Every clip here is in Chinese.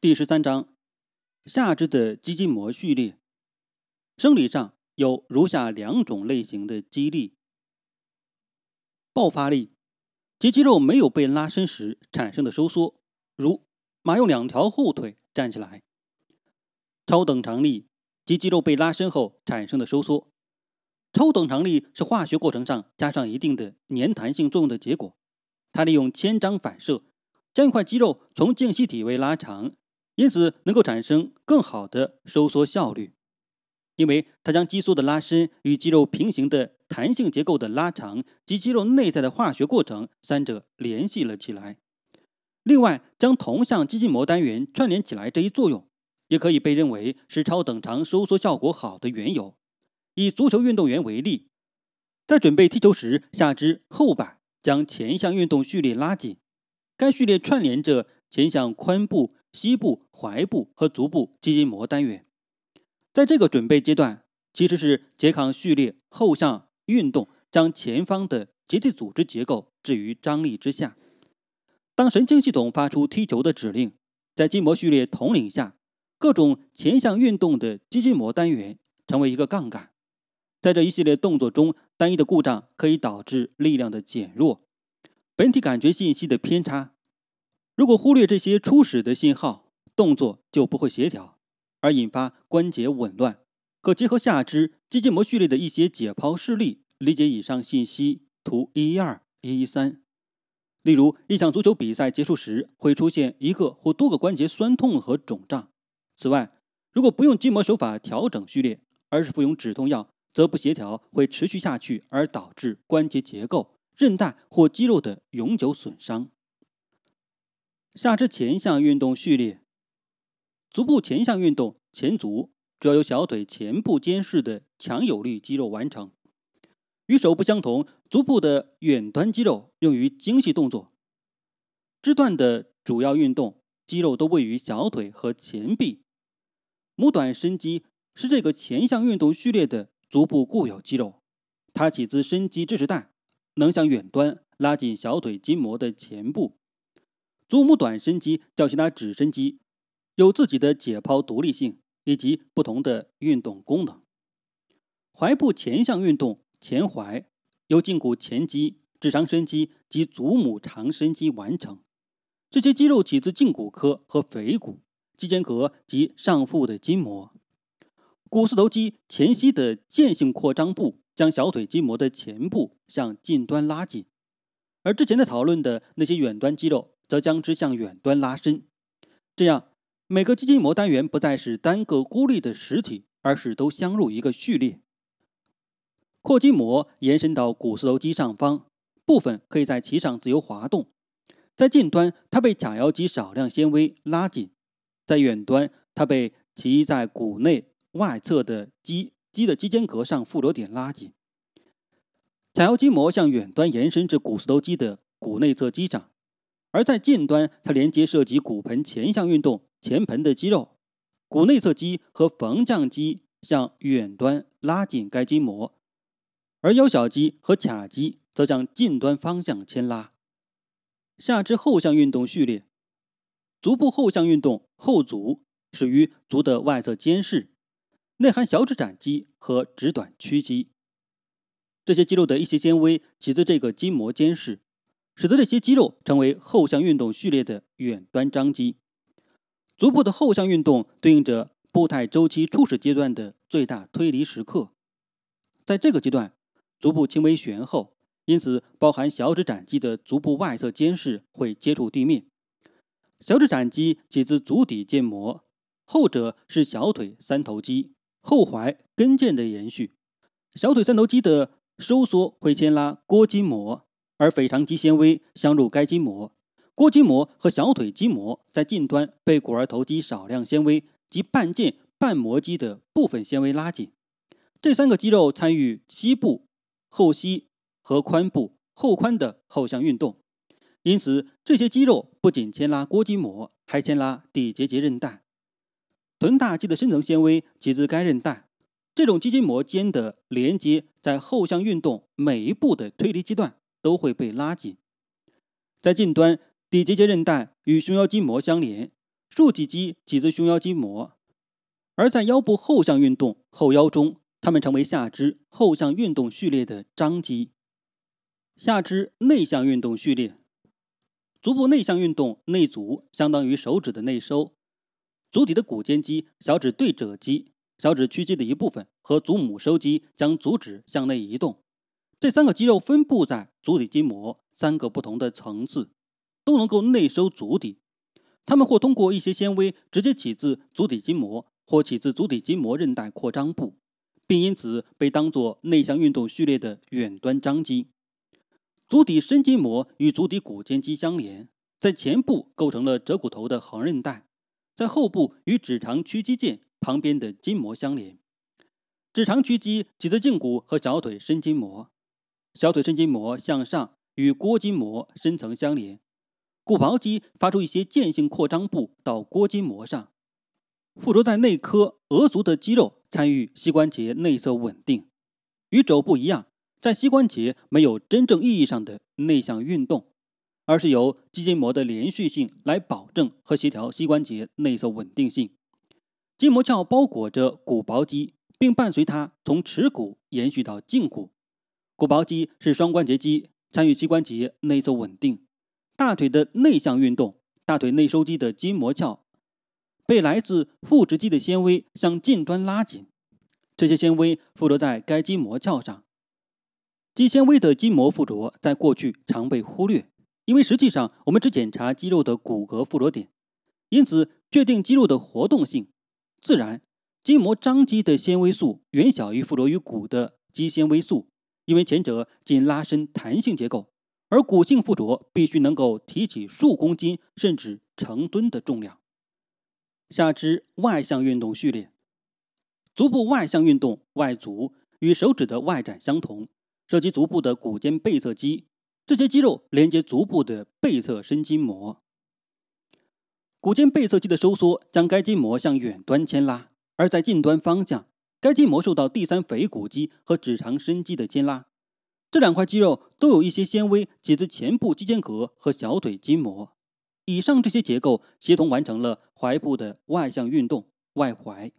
第十三章，下肢的肌筋膜序列。生理上有如下两种类型的肌力：爆发力即肌肉没有被拉伸时产生的收缩，如马用两条后腿站起来；超等长力即肌肉被拉伸后产生的收缩。超等长力是化学过程上加上一定的粘弹性作用的结果，它利用牵张反射将一块肌肉从静息体位拉长。因此，能够产生更好的收缩效率，因为它将肌梭的拉伸与肌肉平行的弹性结构的拉长及肌肉内在的化学过程三者联系了起来。另外，将同向肌筋膜单元串联起来这一作用，也可以被认为是超等长收缩效果好的缘由。以足球运动员为例，在准备踢球时，下肢后摆将前向运动序列拉紧，该序列串联着前向髋部。膝部、踝部和足部肌筋膜单元，在这个准备阶段，其实是拮抗序列后向运动，将前方的结缔组织结构置于张力之下。当神经系统发出踢球的指令，在筋膜序列统领下，各种前向运动的肌筋膜单元成为一个杠杆。在这一系列动作中，单一的故障可以导致力量的减弱、本体感觉信息的偏差。如果忽略这些初始的信号，动作就不会协调，而引发关节紊乱。可结合下肢肌筋膜序列的一些解剖示例，理解以上信息。图一一二、一一三。例如，一场足球比赛结束时会出现一个或多个关节酸痛和肿胀。此外，如果不用筋膜手法调整序列，而是服用止痛药，则不协调会持续下去，而导致关节结构、韧带或肌肉的永久损伤。下肢前向运动序列，足部前向运动前足主要由小腿前部监视的强有力肌肉完成。与手部相同，足部的远端肌肉用于精细动作。肢段的主要运动肌肉都位于小腿和前臂。拇短伸肌是这个前向运动序列的足部固有肌肉，它起自伸肌支持带，能向远端拉紧小腿筋膜的前部。足母短伸肌叫其他指伸肌，有自己的解剖独立性以及不同的运动功能。踝部前向运动，前踝由胫骨前肌、直长伸肌及足母长伸肌完成。这些肌肉起自胫骨科和腓骨、肌间隔及上腹的筋膜。股四头肌前膝的线性扩张部将小腿筋膜的前部向近端拉紧，而之前的讨论的那些远端肌肉。则将之向远端拉伸，这样每个肌筋膜单元不再是单个孤立的实体，而是都相入一个序列。阔筋膜延伸到股四头肌上方部分，可以在其上自由滑动。在近端，它被髂腰肌少量纤维拉紧；在远端，它被其在骨内外侧的肌肌的肌间隔上附着点拉紧。髂腰筋膜向远端延伸至股四头肌的骨内侧肌上。而在近端，它连接涉及骨盆前向运动前盆的肌肉，骨内侧肌和缝匠肌向远端拉紧该筋膜，而腰小肌和髂肌则向近端方向牵拉。下肢后向运动序列，足部后向运动后足始于足的外侧监视，内含小指展肌和指短屈肌，这些肌肉的一些纤维起自这个筋膜间室。使得这些肌肉成为后向运动序列的远端张肌。足部的后向运动对应着步态周期初始阶段的最大推离时刻。在这个阶段，足部轻微旋后，因此包含小指展肌的足部外侧监视会接触地面。小指展肌起自足底腱膜，后者是小腿三头肌后踝跟腱的延续。小腿三头肌的收缩会牵拉腘筋膜。而腓肠肌纤维相入该筋膜，腘筋膜和小腿筋膜在近端被股二头肌少量纤维及半腱、半膜肌的部分纤维拉紧。这三个肌肉参与膝部后膝和髋部后髋的后向运动，因此这些肌肉不仅牵拉腘筋膜，还牵拉底结节韧带。臀大肌的深层纤维起自该韧带。这种肌筋膜间的连接在后向运动每一步的推离阶段。都会被拉紧，在近端，骶结节韧带与胸腰筋膜相连，竖脊肌起自胸腰筋膜；而在腰部后向运动后腰中，它们成为下肢后向运动序列的张肌。下肢内向运动序列，足部内向运动内足相当于手指的内收，足底的骨间肌、小指对褶肌、小指屈肌的一部分和足拇收肌将足趾向内移动。这三个肌肉分布在足底筋膜三个不同的层次，都能够内收足底。它们或通过一些纤维直接起自足底筋膜，或起自足底筋膜韧带扩张部，并因此被当作内向运动序列的远端张肌。足底深筋膜与足底骨间肌相连，在前部构成了折骨头的横韧带，在后部与指长屈肌腱旁边的筋膜相连。指长屈肌起自胫骨和小腿深筋膜。小腿深筋膜向上与腘筋膜深层相连，股薄肌发出一些间性扩张部到腘筋膜上，附着在内髁、额足的肌肉参与膝关节内侧稳定。与肘部一样，在膝关节没有真正意义上的内向运动，而是由肌筋膜的连续性来保证和协调膝关节内侧稳定性。筋膜鞘包裹着股薄肌，并伴随它从耻骨延续到胫骨。骨薄肌是双关节肌，参与膝关节内侧稳定、大腿的内向运动。大腿内收肌的筋膜鞘被来自腹直肌的纤维向近端拉紧，这些纤维附着在该筋膜鞘上。肌纤维的筋膜附着在过去常被忽略，因为实际上我们只检查肌肉的骨骼附着点，因此确定肌肉的活动性。自然，筋膜张肌的纤维素远小于附着于骨的肌纤维素。因为前者仅拉伸弹性结构，而骨性附着必须能够提起数公斤甚至成吨的重量。下肢外向运动序列，足部外向运动，外足与手指的外展相同，涉及足部的骨间背侧肌，这些肌肉连接足部的背侧伸筋膜，骨间背侧肌的收缩将该筋膜向远端牵拉，而在近端方向。该筋膜受到第三腓骨肌和指长伸肌的牵拉，这两块肌肉都有一些纤维起自前部肌间隔和小腿筋膜。以上这些结构协同完成了踝部的外向运动（外踝）。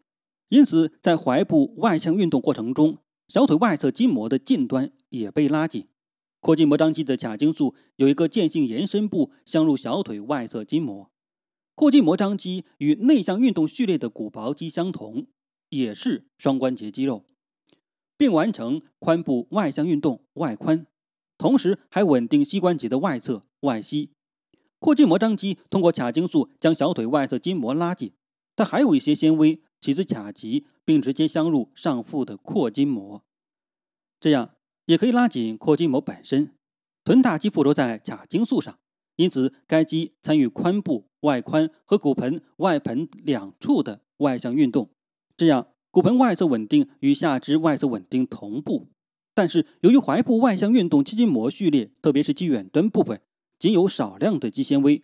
因此，在踝部外向运动过程中，小腿外侧筋膜的近端也被拉紧。阔筋膜张肌的髂胫束有一个间性延伸部，相入小腿外侧筋膜。阔筋膜张肌与内向运动序列的骨薄肌相同。也是双关节肌肉，并完成髋部外向运动外髋，同时还稳定膝关节的外侧外膝。阔筋膜张肌通过髂筋束将小腿外侧筋膜拉紧，它还有一些纤维起自髂棘，并直接镶入上腹的阔筋膜，这样也可以拉紧阔筋膜本身。臀大肌附着在髂筋束上，因此该肌参与髋部外髋和骨盆外盆两处的外向运动。这样，骨盆外侧稳定与下肢外侧稳定同步。但是，由于踝部外向运动肌筋膜序列，特别是肌远端部分，仅有少量的肌纤维。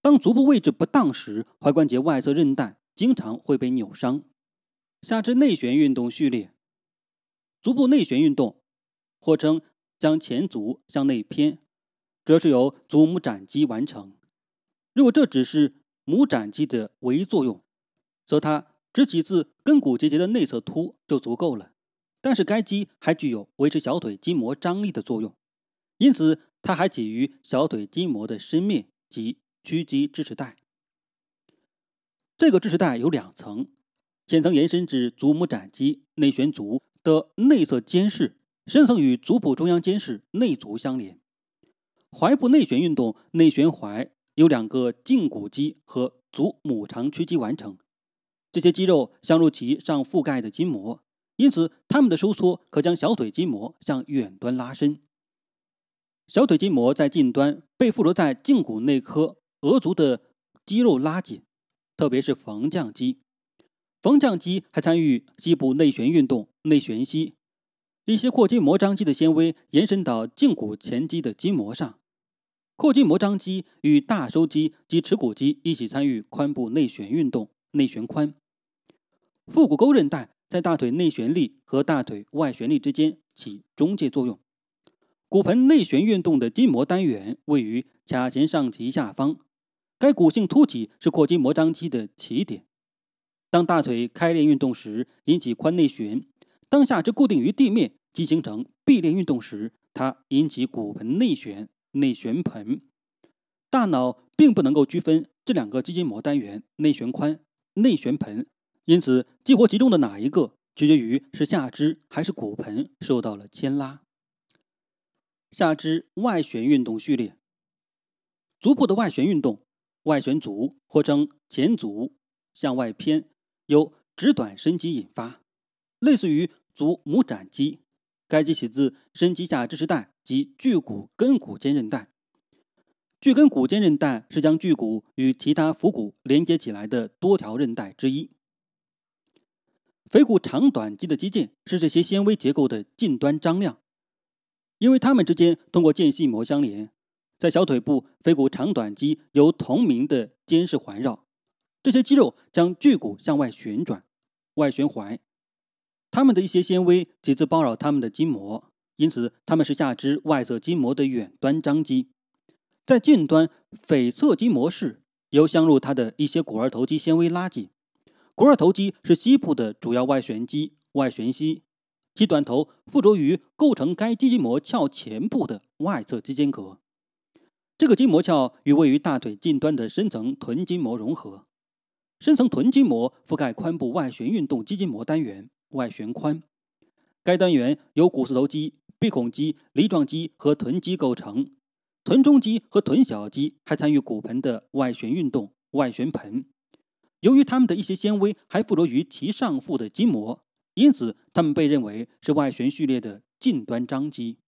当足部位置不当时，踝关节外侧韧带经常会被扭伤。下肢内旋运动序列，足部内旋运动，或称将前足向内偏，主要是由足拇展肌完成。如果这只是拇展肌的唯一作用，则它。只起自跟骨结节的内侧突就足够了，但是该肌还具有维持小腿筋膜张力的作用，因此它还起于小腿筋膜的深面及屈肌支持带。这个支持带有两层，浅层延伸至足拇展肌内旋足的内侧间室，深层与足部中央间室内足相连。踝部内旋运动内旋踝由两个胫骨肌和足拇长屈肌完成。这些肌肉相入其上覆盖的筋膜，因此它们的收缩可将小腿筋膜向远端拉伸。小腿筋膜在近端被附着在胫骨内科额足的肌肉拉紧，特别是缝匠肌。缝匠肌还参与膝部内旋运动（内旋膝）。一些阔筋膜张肌的纤维延伸到胫骨前肌的筋膜上。阔筋膜张肌与大收肌及耻骨肌一起参与髋部内旋运动（内旋髋）。腹股沟韧带在大腿内旋力和大腿外旋力之间起中介作用。骨盆内旋运动的筋膜单元位于髂前上棘下方，该骨性突起是阔筋膜张肌的起点。当大腿开裂运动时引起髋内旋；当下肢固定于地面即形成闭链运动时，它引起骨盆内旋（内旋盆）。大脑并不能够区分这两个肌筋膜单元：内旋髋、内旋盆。因此，激活其中的哪一个，取决于是下肢还是骨盆受到了牵拉。下肢外旋运动序列，足部的外旋运动，外旋足或称前足向外偏，由指短伸肌引发，类似于足拇展肌。该肌起自伸肌下支持带及距骨根骨间韧带。距根骨间韧带是将距骨与其他腹骨连接起来的多条韧带之一。腓骨长短肌的肌腱是这些纤维结构的近端张量，因为它们之间通过间隙膜相连。在小腿部，腓骨长短肌由同名的间室环绕。这些肌肉将距骨向外旋转，外旋踝。它们的一些纤维几次包绕它们的筋膜，因此它们是下肢外侧筋膜的远端张肌。在近端，腓侧筋膜室由相入它的一些股二头肌纤维拉紧。股二头肌是膝部的主要外旋肌，外旋肌，其短头附着于构成该肌筋膜鞘前部的外侧肌间隔。这个筋膜鞘与位于大腿近端的深层臀筋膜融合。深层臀筋膜覆盖髋部外旋运动肌筋膜单元，外旋髋。该单元由股四头肌、闭孔肌、梨状肌和臀肌构成。臀中肌和臀小肌还参与骨盆的外旋运动，外旋盆。由于它们的一些纤维还附着于其上腹的筋膜，因此它们被认为是外旋序列的近端张肌。